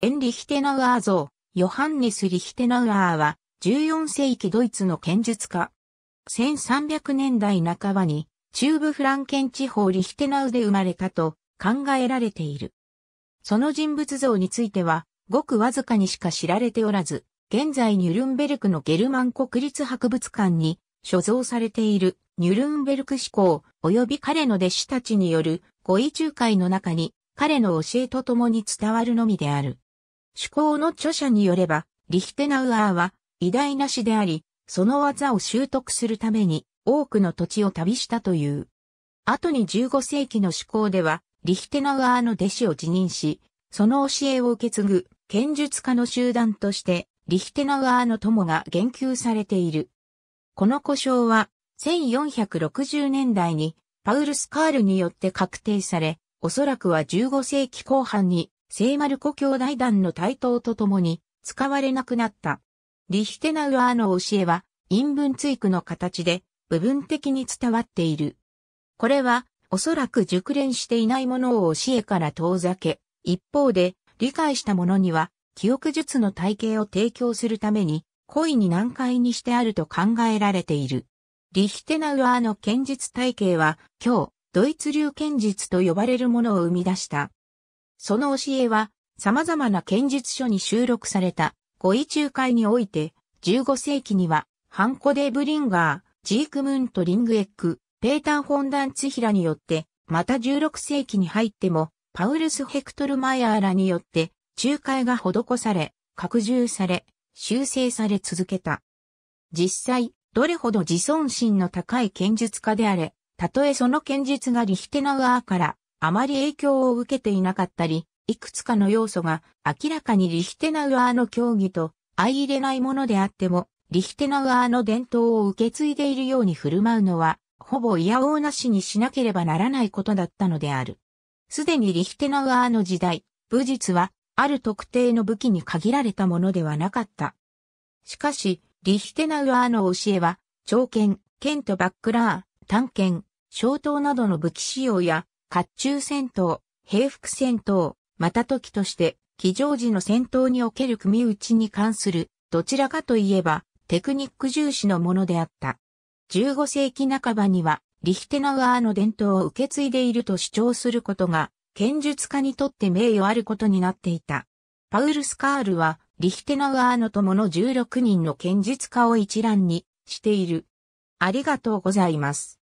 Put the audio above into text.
エンリヒテナウアー像、ヨハンネス・リヒテナウアーは、14世紀ドイツの剣術家。1300年代半ばに、中部フランケン地方リヒテナウで生まれたと考えられている。その人物像については、ごくわずかにしか知られておらず、現在ニュルンベルクのゲルマン国立博物館に所蔵されているニュルンベルク思考及び彼の弟子たちによる語彙仲介の中に彼の教えと共に伝わるのみである。主考の著者によれば、リヒテナウアーは偉大な師であり、その技を習得するために多くの土地を旅したという。後に15世紀の主考では、リヒテナウアーの弟子を辞任し、その教えを受け継ぐ剣術家の集団として、リヒテナウアーの友が言及されている。この故障は、1460年代にパウルス・カールによって確定され、おそらくは15世紀後半に聖マルコ兄弟団の台頭とともに使われなくなった。リヒテナウアーの教えは陰文追句の形で部分的に伝わっている。これはおそらく熟練していないものを教えから遠ざけ、一方で理解したものには記憶術の体系を提供するために故意に難解にしてあると考えられている。リヒテナウアーの剣術体系は今日ドイツ流剣術と呼ばれるものを生み出した。その教えは、様々な剣術書に収録された、五位中海において、15世紀には、ハンコ・デブリンガー、ジークムント・リングエック、ペーター・フォンダンツヒラによって、また16世紀に入っても、パウルス・ヘクトル・マイアーらによって、仲介が施され、拡充され、修正され続けた。実際、どれほど自尊心の高い剣術家であれ、たとえその剣術がリヒテナウアーからあまり影響を受けていなかったり、いくつかの要素が明らかにリヒテナウアーの競技と相入れないものであっても、リヒテナウアーの伝統を受け継いでいるように振る舞うのは、ほぼ嫌おうなしにしなければならないことだったのである。すでにリヒテナウアーの時代、武術は、ある特定の武器に限られたものではなかった。しかし、リヒテナウアーの教えは、長剣、剣とバックラー、短剣、小刀などの武器使用や、甲冑戦闘、平服戦闘、また時として、騎乗時の戦闘における組打ちに関する、どちらかといえば、テクニック重視のものであった。15世紀半ばには、リヒテナウアーの伝統を受け継いでいると主張することが、剣術家にとって名誉あることになっていた。パウル・スカールは、リヒテナウアーの友の16人の剣術家を一覧にしている。ありがとうございます。